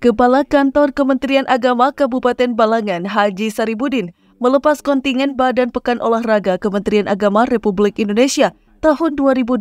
Kepala Kantor Kementerian Agama Kabupaten Balangan Haji Saribudin melepas kontingen Badan Pekan Olahraga Kementerian Agama Republik Indonesia tahun 2023.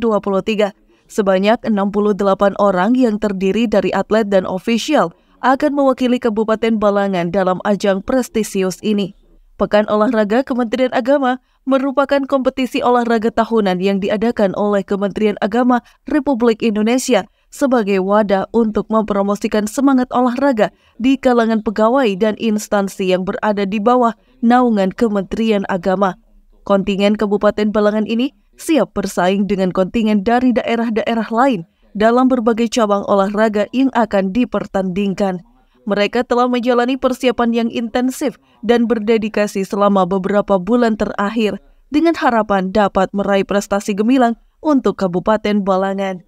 Sebanyak 68 orang yang terdiri dari atlet dan ofisial akan mewakili Kabupaten Balangan dalam ajang prestisius ini. Pekan Olahraga Kementerian Agama merupakan kompetisi olahraga tahunan yang diadakan oleh Kementerian Agama Republik Indonesia – sebagai wadah untuk mempromosikan semangat olahraga di kalangan pegawai dan instansi yang berada di bawah naungan Kementerian Agama. Kontingen Kabupaten Balangan ini siap bersaing dengan kontingen dari daerah-daerah lain dalam berbagai cabang olahraga yang akan dipertandingkan. Mereka telah menjalani persiapan yang intensif dan berdedikasi selama beberapa bulan terakhir dengan harapan dapat meraih prestasi gemilang untuk Kabupaten Balangan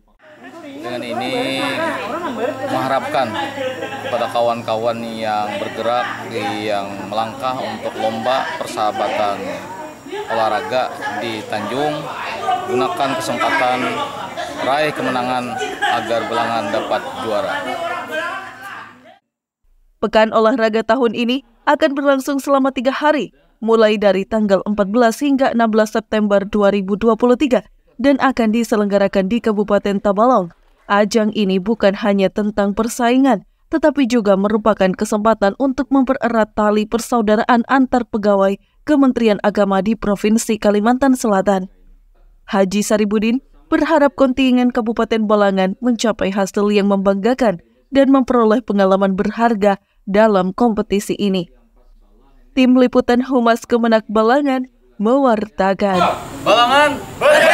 dengan ini mengharapkan kepada kawan-kawan yang bergerak yang melangkah untuk lomba persahabatan olahraga di Tanjung gunakan kesempatan raih kemenangan agar Belangan dapat juara. Pekan olahraga tahun ini akan berlangsung selama tiga hari, mulai dari tanggal 14 hingga 16 September 2023 dan akan diselenggarakan di Kabupaten Tabalong, Ajang ini bukan hanya tentang persaingan, tetapi juga merupakan kesempatan untuk mempererat tali persaudaraan antar pegawai Kementerian Agama di Provinsi Kalimantan Selatan. Haji Saribudin berharap kontingen Kabupaten Balangan mencapai hasil yang membanggakan dan memperoleh pengalaman berharga dalam kompetisi ini. Tim Liputan Humas Kemenak Balangan mewartakan. Balangan,